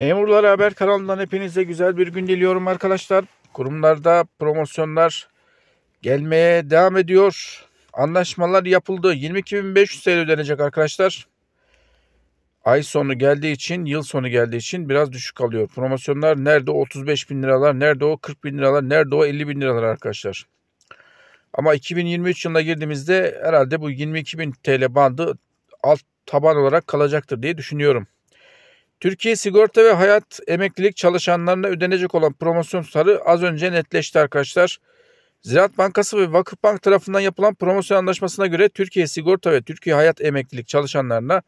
Memurlar Haber kanalından hepinize güzel bir gün diliyorum arkadaşlar. Kurumlarda promosyonlar gelmeye devam ediyor. Anlaşmalar yapıldı. 22.500 TL ödenecek arkadaşlar. Ay sonu geldiği için, yıl sonu geldiği için biraz düşük kalıyor. Promosyonlar nerede o 35 liralar, nerede o 40.000 liralar, nerede o 50.000 liralar arkadaşlar. Ama 2023 yılına girdiğimizde herhalde bu 22.000 TL bandı alt taban olarak kalacaktır diye düşünüyorum. Türkiye Sigorta ve Hayat Emeklilik çalışanlarına ödenecek olan promosyon tutarı az önce netleşti arkadaşlar. Ziraat Bankası ve Vakıfbank tarafından yapılan promosyon anlaşmasına göre Türkiye Sigorta ve Türkiye Hayat Emeklilik çalışanlarına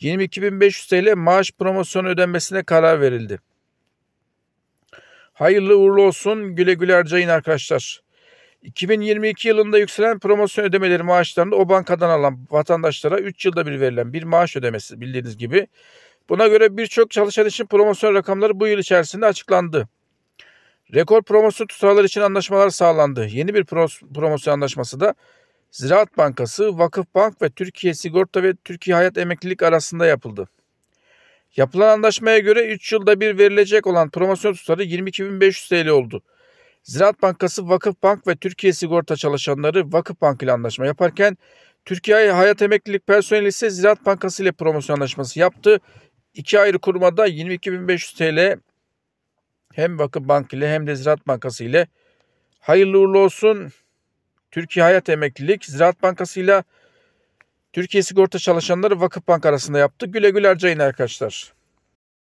22.500 TL maaş promosyonu ödenmesine karar verildi. Hayırlı uğurlu olsun güle güle harcayın arkadaşlar. 2022 yılında yükselen promosyon ödemeleri maaşlarını o bankadan alan vatandaşlara 3 yılda bir verilen bir maaş ödemesi bildiğiniz gibi Buna göre birçok çalışan için promosyon rakamları bu yıl içerisinde açıklandı. Rekor promosyon tutarları için anlaşmalar sağlandı. Yeni bir promosyon anlaşması da Ziraat Bankası, Vakıf Bank ve Türkiye Sigorta ve Türkiye Hayat Emeklilik arasında yapıldı. Yapılan anlaşmaya göre 3 yılda bir verilecek olan promosyon tutarı 22.500 TL oldu. Ziraat Bankası, Vakıf Bank ve Türkiye Sigorta çalışanları Vakıf Bank ile anlaşma yaparken Türkiye Hayat Emeklilik personeli ise Ziraat Bankası ile promosyon anlaşması yaptı İki ayrı kurumada 22.500 TL hem Vakıf Bank ile hem de Ziraat Bankası ile hayırlı uğurlu olsun. Türkiye Hayat Emeklilik Ziraat Bankası ile Türkiye Sigorta Çalışanları Vakıf Bank arasında yaptı. Güle güle harcayın arkadaşlar.